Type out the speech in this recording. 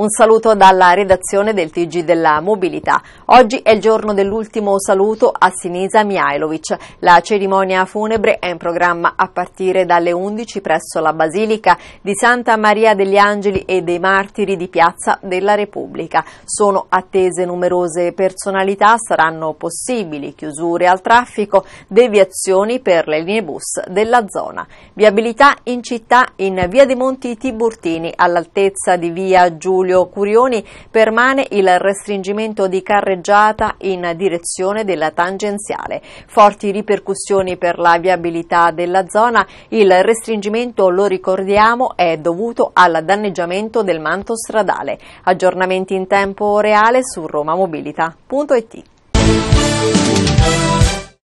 Un saluto dalla redazione del TG della Mobilità. Oggi è il giorno dell'ultimo saluto a Sinisa Mihailovic. La cerimonia funebre è in programma a partire dalle 11 presso la Basilica di Santa Maria degli Angeli e dei Martiri di Piazza della Repubblica. Sono attese numerose personalità, saranno possibili chiusure al traffico, deviazioni per le linee bus della zona. Viabilità in città in via dei Monti Tiburtini all'altezza di via Giulio Giulio Curioni permane il restringimento di carreggiata in direzione della tangenziale. Forti ripercussioni per la viabilità della zona, il restringimento, lo ricordiamo, è dovuto al danneggiamento del manto stradale. Aggiornamenti in tempo reale su romamobilita.it.